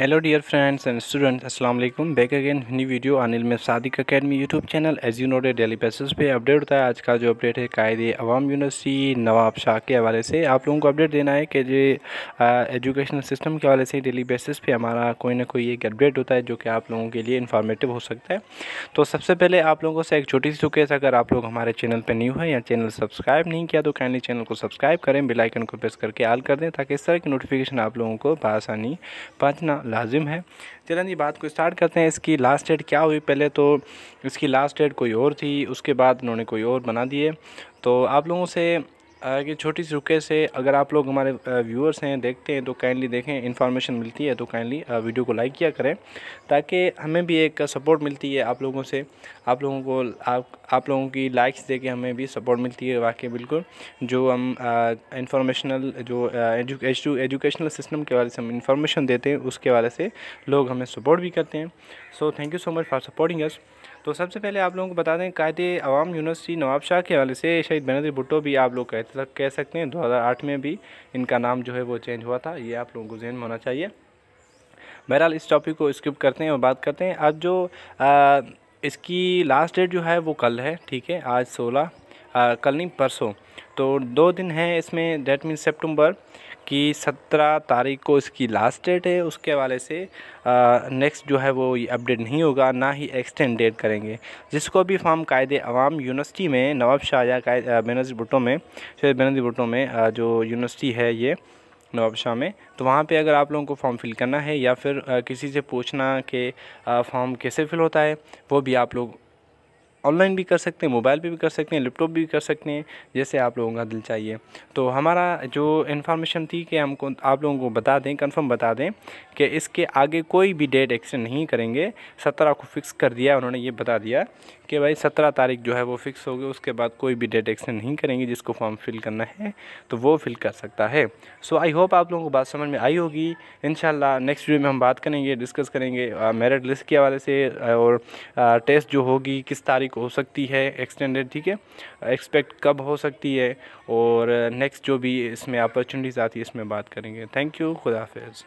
hello dear friends and students अस्सलाम वालेकुम back again new video अनिल में Sadiq academy YouTube channel as you noted daily basis पे update होता है आज का जो अपडेट है कायद अवाम यूनिवर्सिटी नवाब शाह के हवाले से आप लोगों को अपडेट देना है कि जो एजुकेशनल सिस्टम के हवाले से डेली बेसिस पे हमारा कोई ना कोई एक अपडेट होता है जो कि आप लोगों के लिए इन्फॉर्मेटिव हो सकता है तो सबसे पहले आप लोगों से एक छोटी सी रिक्वेस्ट अगर आप लोग हमारे चैनल पर न्यू है या चैनल सब्सक्राइब नहीं किया तो काइंडली चैनल को सब्सक्राइब करें बेलाइकन को प्रेस करके आल कर दें ताकि इस तरह की नोटिफिकेशन आप लोगों को बसानी पहुँचना लाजिम है चलें बात को स्टार्ट करते हैं इसकी लास्ट डेट क्या हुई पहले तो इसकी लास्ट डेट कोई और थी उसके बाद उन्होंने कोई और बना दिए तो आप लोगों से आगे छोटी सी रुके से अगर आप लोग हमारे व्यूअर्स हैं देखते हैं तो काइंडली देखें इन्फॉर्मेशन मिलती है तो काइंडली वीडियो को लाइक किया करें ताकि हमें भी एक सपोर्ट मिलती है आप लोगों से आप लोगों को आप आप लोगों की लाइक्स दे के हमें भी सपोर्ट मिलती है वाकई बिल्कुल जो हम इंफॉर्मेशनल जो एजुकेशनल सिस्टम के बारे से हम इंफॉर्मेशन देते हैं उसके बारे से लोग हमें सपोर्ट भी करते हैं so thank you so much for supporting us तो सबसे पहले आप लोगों को बता दें कायद अवाम यूनिवर्सिटी नवाब शाह के हवाले से शहीद बनदर भुट्टो भी आप लोग कह कह सकते हैं 2008 में भी इनका नाम जो है वो चेंज हुआ था ये आप लोगों को जहन में होना चाहिए बहरहाल इस टॉपिक को स्किप करते हैं और बात करते हैं अब जो आ, इसकी लास्ट डेट जो है वो कल है ठीक है आज सोलह कल नहीं परसों तो दो दिन है इसमें डेट मीन सेप्टेम्बर कि सत्रह तारीख को इसकी लास्ट डेट है उसके हवाले से नेक्स्ट जो है वो ये अपडेट नहीं होगा ना ही एक्सटेंडेड करेंगे जिसको भी फॉर्म कायद अवाम यूनिवर्सिटी में नवाब शाह या बेनजी भुटो में शायद बेनजी भुटो में आ, जो यूनिवर्सिटी है ये नवाब शाह में तो वहाँ पे अगर आप लोगों को फॉर्म फिल करना है या फिर आ, किसी से पूछना कि फॉर्म कैसे फ़िल होता है वो भी आप लोग ऑनलाइन भी कर सकते हैं मोबाइल पे भी कर सकते हैं लैपटॉप भी कर सकते हैं जैसे आप लोगों का दिल चाहिए तो हमारा जो इन्फॉर्मेशन थी कि हमको आप लोगों को बता दें कंफर्म बता दें कि इसके आगे कोई भी डेट एक्सटेंड नहीं करेंगे सत्रह को फिक्स कर दिया उन्होंने ये बता दिया कि भाई सत्रह तारीख जो है वो फिक्स हो गई उसके बाद कोई भी डेट एक्सटेंड नहीं करेंगे जिसको फॉर्म फिल करना है तो वो फिल कर सकता है सो आई होप आप लोगों को बात समझ में आई होगी इन नेक्स्ट वीडियो में हम बात करेंगे डिस्कस करेंगे मेरिट लिस्ट के हवाले से और टेस्ट जो होगी किस तारीख को हो सकती है एक्सटेंडेड ठीक है एक्सपेक्ट कब हो सकती है और नेक्स्ट जो भी इसमें अपॉर्चुनिटीज़ आती है इसमें बात करेंगे थैंक यू खुदाफिज